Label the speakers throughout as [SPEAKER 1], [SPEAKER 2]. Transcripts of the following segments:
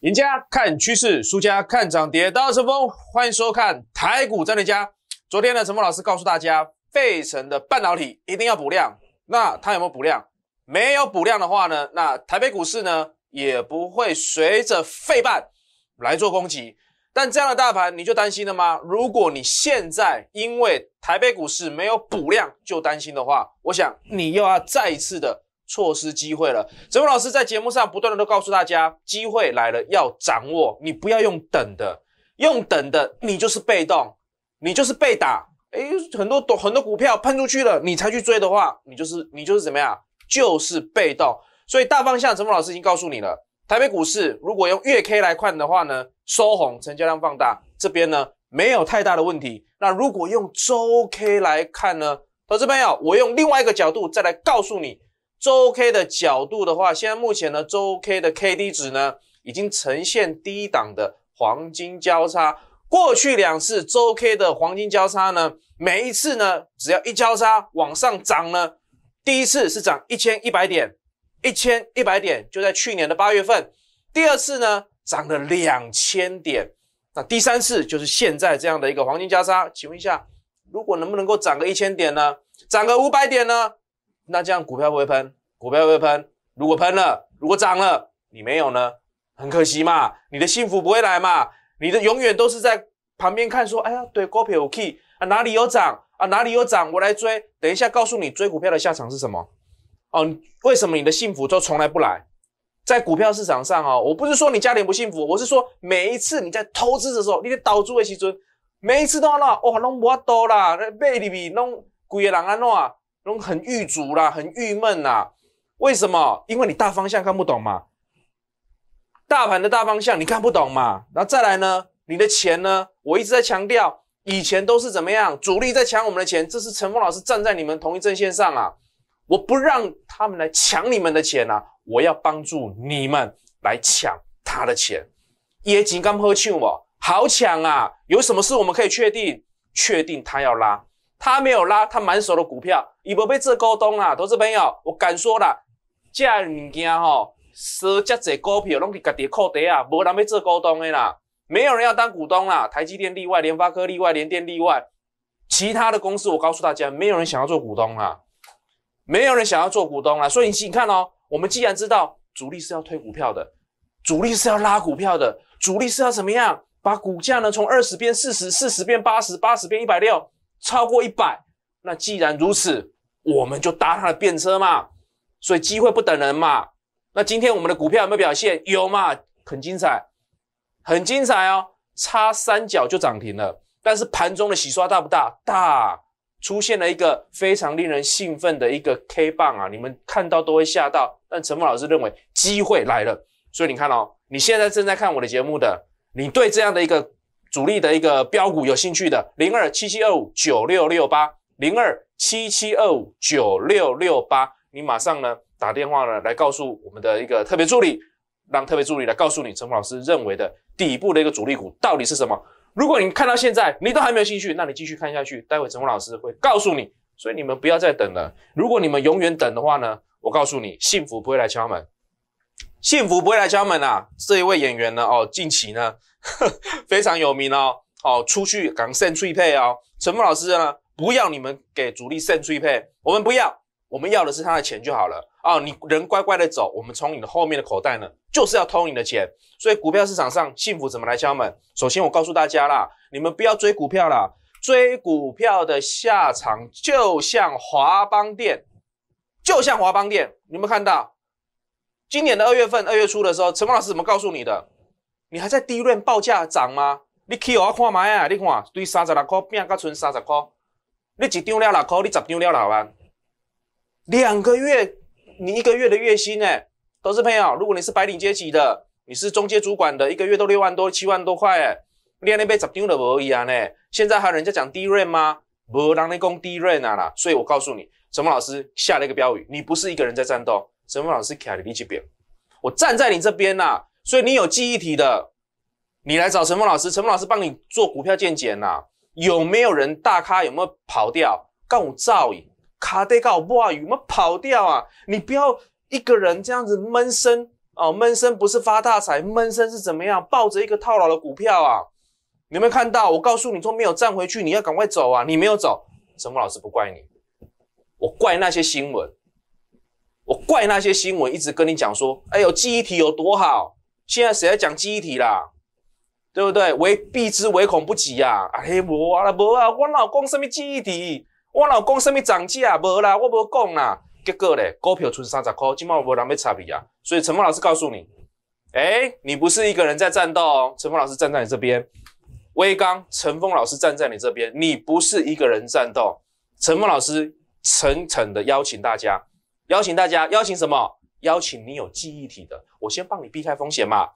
[SPEAKER 1] 赢家看趋势，输家看涨跌。我是陈峰，欢迎收看《台股战略家》。昨天呢，陈峰老师告诉大家，费城的半导体一定要补量。那它有没有补量？没有补量的话呢，那台北股市呢也不会随着费半来做攻击。但这样的大盘，你就担心了吗？如果你现在因为台北股市没有补量就担心的话，我想你又要再一次的。错失机会了，陈峰老师在节目上不断的都告诉大家，机会来了要掌握，你不要用等的，用等的你就是被动，你就是被打。诶，很多多很多股票喷出去了，你才去追的话，你就是你就是怎么样，就是被动。所以大方向，陈峰老师已经告诉你了，台北股市如果用月 K 来看的话呢，收红，成交量放大，这边呢没有太大的问题。那如果用周 K 来看呢，投资朋友，我用另外一个角度再来告诉你。周 K 的角度的话，现在目前呢，周 K 的 K D 值呢，已经呈现低档的黄金交叉。过去两次周 K 的黄金交叉呢，每一次呢，只要一交叉往上涨呢，第一次是涨一千一百点，一千一百点就在去年的八月份。第二次呢，涨了两千点。那第三次就是现在这样的一个黄金交叉，请问一下，如果能不能够涨个一千点呢？涨个五百点呢？那这样股票不会喷，股票不会喷。如果喷了，如果涨了，你没有呢？很可惜嘛，你的幸福不会来嘛。你的永远都是在旁边看，说：“哎呀，对股票有 key 啊，哪里有涨啊，哪里有涨，我来追。”等一下告诉你追股票的下场是什么？哦，为什么你的幸福都从来不来？在股票市场上哦，我不是说你家庭不幸福，我是说每一次你在投资的时候，你得倒注、位时尊，每一次都要那，哇，弄无法倒啦，买入面弄贵的人安啊。那种很郁卒啦，很郁闷呐。为什么？因为你大方向看不懂嘛。大盘的大方向你看不懂嘛？然后再来呢？你的钱呢？我一直在强调，以前都是怎么样？主力在抢我们的钱。这是陈峰老师站在你们同一阵线上啊！我不让他们来抢你们的钱啊！我要帮助你们来抢他的钱。叶锦刚何庆我好抢啊！有什么事我们可以确定？确定他要拉，他没有拉，他满手的股票。伊无要做股东啦，投资朋友，我敢说了，这物件吼，收遮侪股票拢是家己靠底啊，无人要做股东的啦，没有人要当股东啦。台积电例外，联发科例外，联电例外，其他的公司我告诉大家，没有人想要做股东啦，没有人想要做股东啦，所以你看哦，我们既然知道主力是要推股票的，主力是要拉股票的，主力是要怎么样？把股价呢从二十变四十，四十变八十，八十变一百六，超过一百，那既然如此。我们就搭他的便车嘛，所以机会不等人嘛。那今天我们的股票有没有表现？有嘛，很精彩，很精彩哦。差三角就涨停了，但是盘中的洗刷大不大？大，出现了一个非常令人兴奋的一个 K 棒啊！你们看到都会吓到，但陈峰老师认为机会来了。所以你看哦，你现在正在看我的节目的，你对这样的一个主力的一个标股有兴趣的，零二七七二五九六六八零二。七七二五九六六八，你马上呢打电话呢来告诉我们的一个特别助理，让特别助理来告诉你陈峰老师认为的底部的一个主力股到底是什么。如果你看到现在你都还没有兴趣，那你继续看下去，待会陈峰老师会告诉你。所以你们不要再等了，如果你们永远等的话呢，我告诉你，幸福不会来敲门，幸福不会来敲门啊！这一位演员呢，哦，近期呢 非常有名哦，哦，出去港盛翠配哦，陈峰老师呢？不要你们给主力胜出配，我们不要，我们要的是他的钱就好了啊！你人乖乖的走，我们从你的后面的口袋呢，就是要偷你的钱。所以股票市场上幸福怎么来敲门？首先我告诉大家啦，你们不要追股票啦，追股票的下场就像华邦电，就像华邦电。你们看到今年的二月份、二月初的时候，陈茂老师怎么告诉你的？你还在低量报价涨吗？你去我看麦啊！你看，对三十六块变到存三十块。你一张了啦，扣你十张了啦？好两个月你一个月的月薪哎，都是朋友。如果你是白领阶级的，你是中介主管的，一个月都六万多、七万多块哎，你那边怎丢了不一样呢？现在还人家讲低润吗？不人你讲低润啊啦！所以我告诉你，陈峰老师下了一个标语：你不是一个人在战斗。陈峰老师开了一支我站在你这边呐，所以你有记忆体的，你来找陈峰老师，陈峰老师帮你做股票见解呐。有没有人大咖有没有跑掉？告我造音，卡地告哇，雨，有没有跑掉啊？你不要一个人这样子闷声哦，闷声不是发大财，闷声是怎么样？抱着一个套牢的股票啊！有没有看到？我告诉你，说没有站回去，你要赶快走啊！你没有走，陈木老师不怪你，我怪那些新闻，我怪那些新闻一直跟你讲说，哎呦记忆体有多好，现在谁在讲记忆体啦？对不对？唯避之唯恐不及呀！啊嘿，无啦，无啊！我老公什么记忆体？我老公什么涨价？无啦，我没讲啦。结果嘞股票出三十块，今晚我人要差别啊！所以陈峰老师告诉你，哎，你不是一个人在战斗，陈峰老师站在你这边。威刚，陈峰老师站在你这边，你不是一个人战斗。陈峰老师诚恳的邀请大家，邀请大家，邀请什么？邀请你有记忆体的，我先帮你避开风险嘛。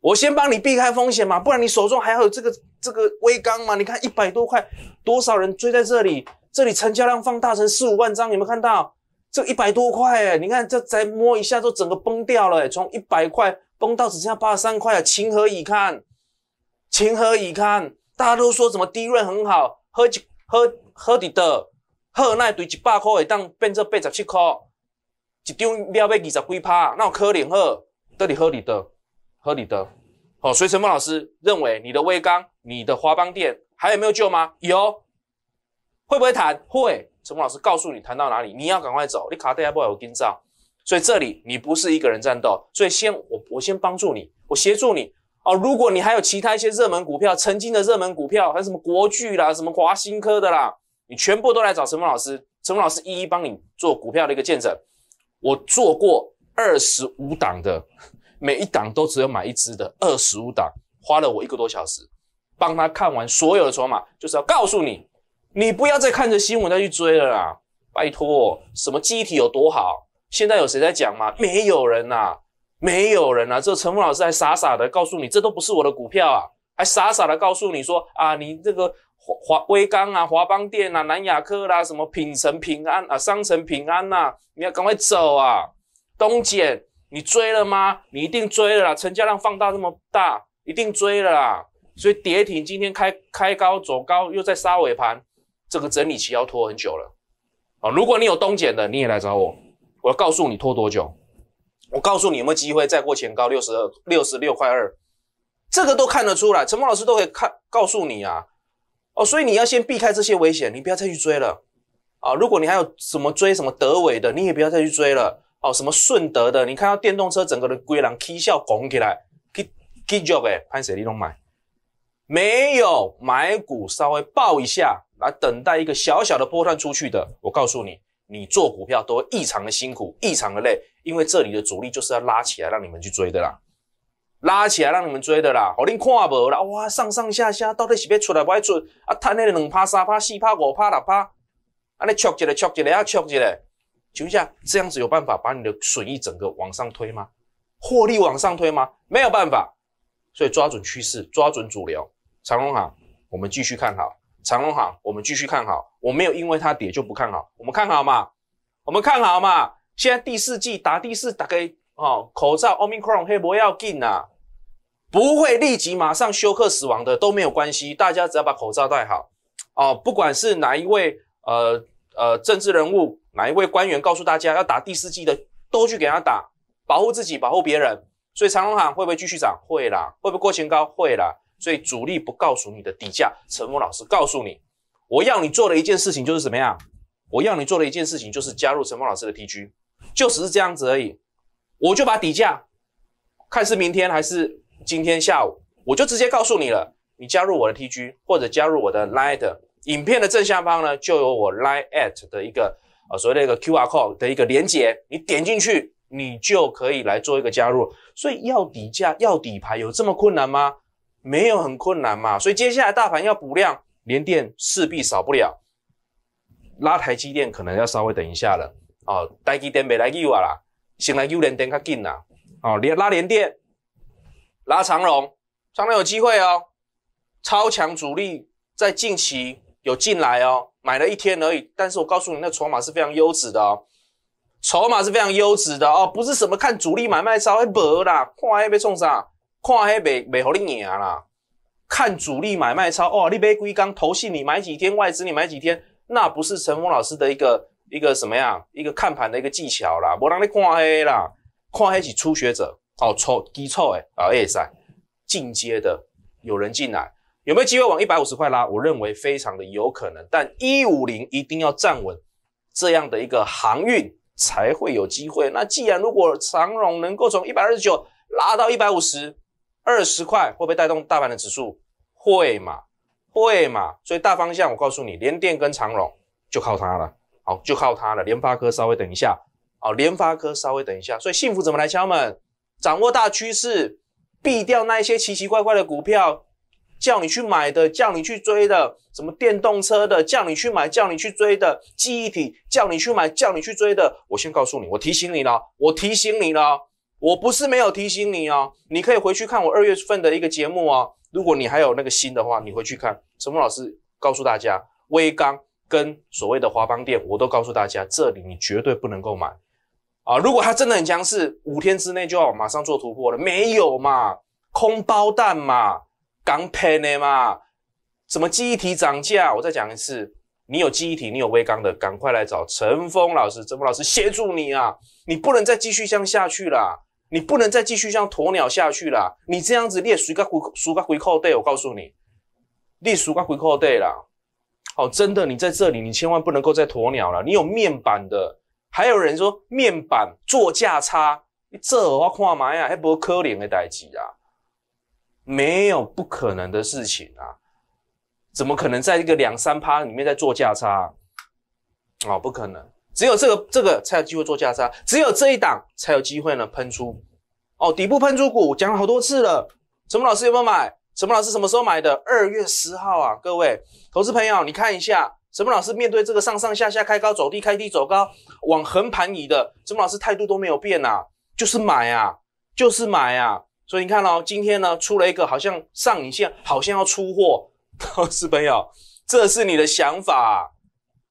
[SPEAKER 1] 我先帮你避开风险嘛，不然你手中还要有这个这个微缸嘛？你看一百多块，多少人追在这里？这里成交量放大成四五万张，有没有看到？这一百多块，哎，你看这再摸一下就整个崩掉了，从一百块崩到只剩下八十三块啊！情何以堪？情何以堪？大家都说什么低润很好，喝几喝喝几的，喝一堆一百块，当变成八十七块，一张秒要二十几趴，那可能呵？到底喝你的？合理的，好，所以陈峰老师认为你的威刚、你的华邦店还有没有救吗？有，会不会谈？会。陈峰老师告诉你谈到哪里，你要赶快走。你卡带要不要有跟上？所以这里你不是一个人战斗，所以先我我先帮助你，我协助你哦。如果你还有其他一些热门股票，曾经的热门股票，还有什么国巨啦、什么华新科的啦，你全部都来找陈峰老师，陈峰老师一一帮你做股票的一个见证。我做过二十五档的。每一档都只有买一支的，二十五档花了我一个多小时，帮他看完所有的筹码，就是要告诉你，你不要再看着新闻再去追了啦，拜托，什么记忆体有多好？现在有谁在讲吗？没有人呐，没有人呐。这陈峰老师还傻傻的告诉你，这都不是我的股票啊，还傻傻的告诉你说啊，你这个华微刚啊、华邦电啊、南亚科啦、什么品城平安啊、商城平安呐，你要赶快走啊，东碱。你追了吗？你一定追了啦，成交量放大这么大，一定追了啦。所以跌停今天开开高走高，又在杀尾盘，这个整理期要拖很久了。啊，如果你有东检的，你也来找我，我要告诉你拖多久，我告诉你有没有机会再过前高六十二六十六块二，这个都看得出来，陈茂老师都可以看告诉你啊。哦，所以你要先避开这些危险，你不要再去追了。啊，如果你还有什么追什么德伟的，你也不要再去追了。哦，什么顺德的？你看到电动车整个的归狼啼笑拱起来，去去抓诶，看谁你都买？没有买股，稍微爆一下，来等待一个小小的波段出去的。我告诉你，你做股票都异常的辛苦，异常的累，因为这里的主力就是要拉起来让你们去追的啦，拉起来让你们追的啦。好恁看无啦，哇，上上下下到底是要出来不爱出啊？他那个两趴三趴四趴五趴六趴，安尼撮一个撮一个啊，撮一个。请问一下，这样子有办法把你的损益整个往上推吗？获利往上推吗？没有办法。所以抓准趋势，抓准主流。长隆行，我们继续看好。长隆行，我们继续看好。我没有因为它跌就不看好，我们看好嘛，我们看好嘛。现在第四季打第四打给哦，口罩 Omicron 黑魔要进啊，不会立即马上休克死亡的都没有关系，大家只要把口罩戴好哦。不管是哪一位呃呃政治人物。哪一位官员告诉大家要打第四季的，都去给他打，保护自己，保护别人。所以长隆行会不会继续涨？会啦。会不会过前高？会啦。所以主力不告诉你的底价，陈峰老师告诉你。我要你做的一件事情就是怎么样？我要你做的一件事情就是加入陈峰老师的 TG，就只是这样子而已。我就把底价，看是明天还是今天下午，我就直接告诉你了。你加入我的 TG，或者加入我的 line 的影片的正下方呢，就有我 line at 的一个。啊，所谓的一个 Q R code 的一个连接，你点进去，你就可以来做一个加入。所以要底价，要底牌，有这么困难吗？没有很困难嘛。所以接下来大盘要补量，连电势必少不了，拉台积电可能要稍微等一下了。哦，台积电没来 U 啊啦，先来 U 连电较紧啦。哦，连拉连电，拉长荣，长荣有机会哦。超强主力在近期有进来哦。买了一天而已，但是我告诉你，那筹码是非常优质的哦，筹码是非常优质的哦，不是什么看主力买卖超哎，博啦，看被冲啥，看黑被被猴你赢啦，看主力买卖超哦，你被归刚投信你买几天，外资你买几天，那不是陈峰老师的一个一个什么样一个看盘的一个技巧啦，我让你看黑啦，看黑是初学者哦，初基础诶啊，也在，进阶的有人进来。有没有机会往一百五十块拉？我认为非常的有可能，但一五零一定要站稳，这样的一个航运才会有机会。那既然如果长荣能够从一百二十九拉到一百五十，二十块会不会带动大盘的指数？会嘛？会嘛？所以大方向我告诉你，联电跟长荣就靠它了。好，就靠它了。联发科稍微等一下。好，联发科稍微等一下。所以幸福怎么来敲门？掌握大趋势，避掉那一些奇奇怪怪的股票。叫你去买的，叫你去追的，什么电动车的，叫你去买，叫你去追的记忆体，叫你去买，叫你去追的。我先告诉你，我提醒你了，我提醒你了，我不是没有提醒你哦。你可以回去看我二月份的一个节目哦。如果你还有那个心的话，你回去看陈峰老师告诉大家，微钢跟所谓的华邦店，我都告诉大家，这里你绝对不能够买啊。如果它真的很强势，五天之内就要马上做突破了，没有嘛，空包蛋嘛。刚喷的嘛，什么记忆体涨价？我再讲一次，你有记忆体，你有微钢的，赶快来找陈峰老师，陈峰老师协助你啊！你不能再继续这样下去了，你不能再继续这样鸵鸟下去了。你这样子列数个股数个股票对，我告诉你，列数个股票对了。哦，真的，你在这里，你千万不能够再鸵鸟了。你有面板的，还有人说面板做价差，这我看嘛呀，还不可怜的代志啊。没有不可能的事情啊，怎么可能在一个两三趴里面在做价差？哦，不可能，只有这个这个才有机会做价差，只有这一档才有机会呢喷出哦底部喷出股，讲了好多次了。什么老师有没有买？什么老师什么时候买的？二月十号啊，各位投资朋友，你看一下，什么老师面对这个上上下下开高走低，开低走高往横盘移的，什么老师态度都没有变啊，就是买啊，就是买啊。所以你看喽，今天呢出了一个好像上影线，好像要出货。老是朋友，这是你的想法，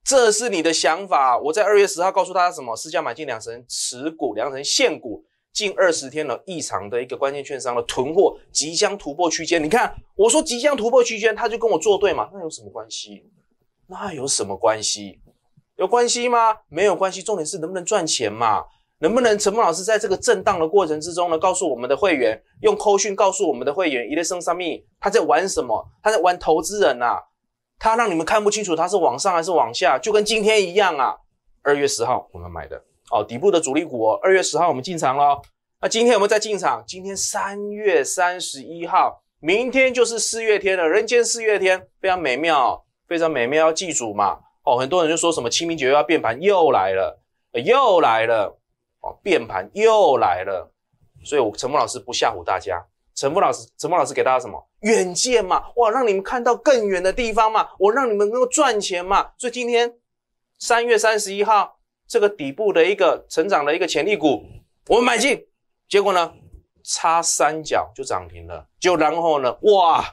[SPEAKER 1] 这是你的想法。我在二月十号告诉家什么？试价买进两成，持股两成现股，近二十天了异常的一个关键券商的囤货即将突破区间。你看我说即将突破区间，他就跟我作对嘛？那有什么关系？那有什么关系？有关系吗？没有关系。重点是能不能赚钱嘛？能不能陈梦老师在这个震荡的过程之中呢，告诉我们的会员，用扣讯告诉我们的会员 e l e s h n s a m m 他在玩什么？他在玩投资人啊，他让你们看不清楚他是往上还是往下，就跟今天一样啊。二月十号我们买的哦，底部的主力股哦，二月十号我们进场了。那今天有没有再进场？今天三月三十一号，明天就是四月天了，人间四月天，非常美妙，非常美妙，要记住嘛。哦，很多人就说什么清明节又要变盘，又来了，又来了。哦，变盘又来了，所以我陈峰老师不吓唬大家，陈峰老师，陈峰老师给大家什么远见嘛？哇，让你们看到更远的地方嘛，我让你们能够赚钱嘛。所以今天三月三十一号这个底部的一个成长的一个潜力股，我们买进，结果呢，差三角就涨停了，就然后呢，哇，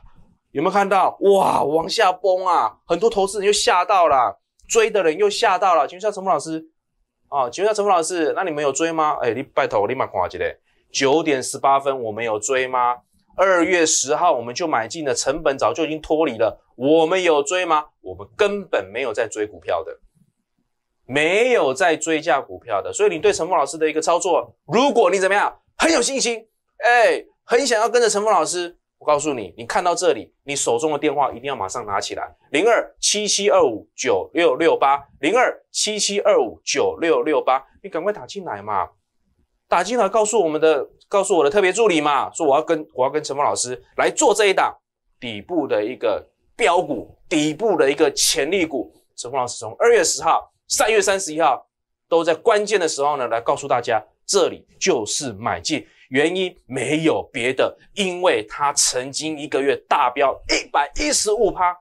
[SPEAKER 1] 有没有看到哇，往下崩啊，很多投资人又吓到了，追的人又吓到了，请问一下陈木老师。啊，请问一下陈峰老师，那你们有追吗？哎，你拜托你马上讲话起来。九点十八分，我们有追吗？二月十号我们就买进了，成本早就已经脱离了。我们有追吗？我们根本没有在追股票的，没有在追价股票的。所以你对陈峰老师的一个操作，如果你怎么样很有信心，哎，很想要跟着陈峰老师。告诉你，你看到这里，你手中的电话一定要马上拿起来，零二七七二五九六六八，零二七七二五九六六八，你赶快打进来嘛，打进来告诉我们的，告诉我的特别助理嘛，说我要跟我要跟陈峰老师来做这一档底部的一个标股，底部的一个潜力股。陈峰老师从二月十号、三月三十一号都在关键的时候呢，来告诉大家，这里就是买进。原因没有别的，因为他曾经一个月大标一百一十五趴，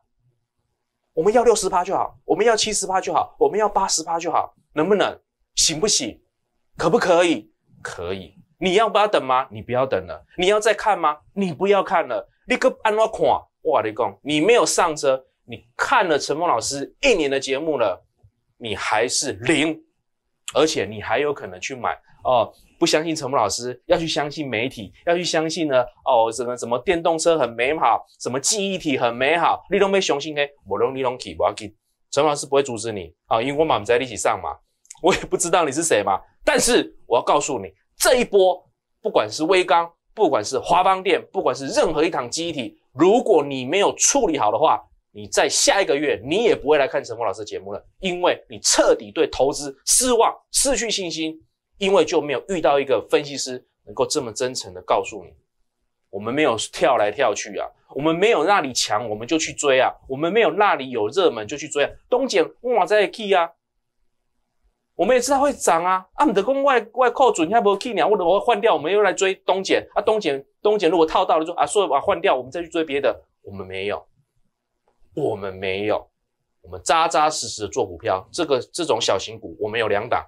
[SPEAKER 1] 我们要六十趴就好，我们要七十趴就好，我们要八十趴就好，能不能？行不行？可不可以？可以。你要不要等吗？你不要等了。你要再看吗？你不要看了。你可安拉看？哇！你讲，你没有上车，你看了陈峰老师一年的节目了，你还是零。而且你还有可能去买哦，不相信陈木老师，要去相信媒体，要去相信呢哦，什么什么电动车很美好，什么记忆体很美好，你都没雄心黑，我都你龙黑，我要给陈老师不会阻止你啊，因为我满在一起上嘛，我也不知道你是谁嘛，但是我要告诉你，这一波不管是微钢，不管是华邦电，不管是任何一堂记忆体，如果你没有处理好的话。你在下一个月，你也不会来看陈峰老师节目了，因为你彻底对投资失望、失去信心，因为就没有遇到一个分析师能够这么真诚的告诉你，我们没有跳来跳去啊，我们没有那里强我们就去追啊，我们没有那里有热门就去追啊，东减哇在 key 啊，我们也知道会涨啊，啊，你的工外外扣准下不会 key 啊，我怎么换掉，我们又来追东减啊，东减东减如果套到了就啊，说把换掉，我们再去追别的，我们没有。我们没有，我们扎扎实实的做股票。这个这种小型股，我们有两档，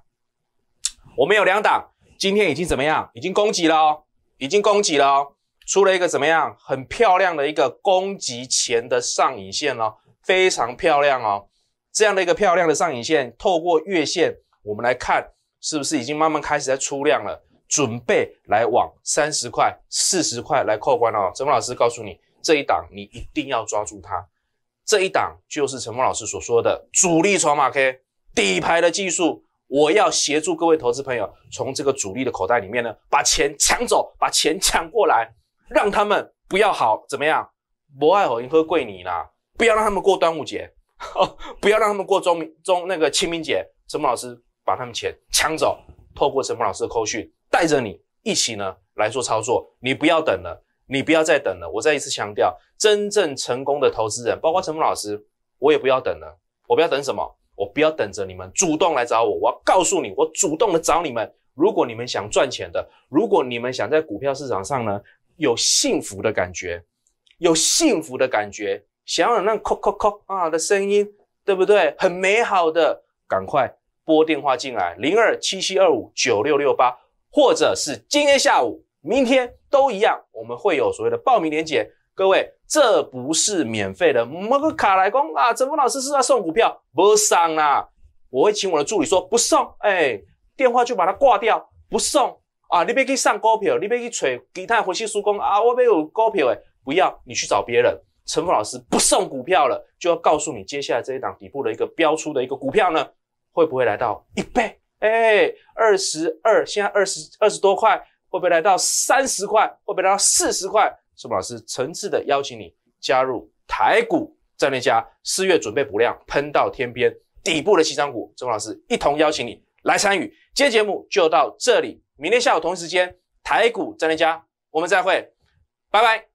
[SPEAKER 1] 我们有两档。今天已经怎么样？已经攻击了，哦，已经攻击了，哦，出了一个怎么样？很漂亮的一个攻击前的上影线哦，非常漂亮哦。这样的一个漂亮的上影线，透过月线，我们来看是不是已经慢慢开始在出量了，准备来往三十块、四十块来扣关了哦。陈峰老师告诉你，这一档你一定要抓住它。这一档就是陈峰老师所说的主力筹码 K 底牌的技术，我要协助各位投资朋友从这个主力的口袋里面呢，把钱抢走，把钱抢过来，让他们不要好怎么样，不爱喝银科贵你啦，不要让他们过端午节，哦，不要让他们过中明中那个清明节，陈峰老师把他们钱抢走，透过陈峰老师的扣讯，带着你一起呢来做操作，你不要等了。你不要再等了，我再一次强调，真正成功的投资人，包括陈峰老师，我也不要等了，我不要等什么，我不要等着你们主动来找我，我要告诉你，我主动的找你们。如果你们想赚钱的，如果你们想在股票市场上呢有幸福的感觉，有幸福的感觉，想要有那叩叩叩」啊的声音，对不对？很美好的，赶快拨电话进来零二七七二五九六六八，或者是今天下午。明天都一样，我们会有所谓的报名链接。各位，这不是免费的，摸个卡来攻啊！陈峰老师是要送股票，不送啊！我会请我的助理说不送，哎，电话就把它挂掉，不送啊！你别去上股票，你别去吹给他回去输工啊！我没有股票，哎，不要你去找别人。陈峰老师不送股票了，就要告诉你接下来这一档底部的一个标出的一个股票呢，会不会来到一倍？哎，二十二，现在二十二十多块。会不会来到三十块？会不会来到四十块？宋老师诚挚的邀请你加入台股战略家四月准备补量喷到天边底部的七张股，周老师一同邀请你来参与。今天节目就到这里，明天下午同一时间台股战略家，我们再会，拜拜。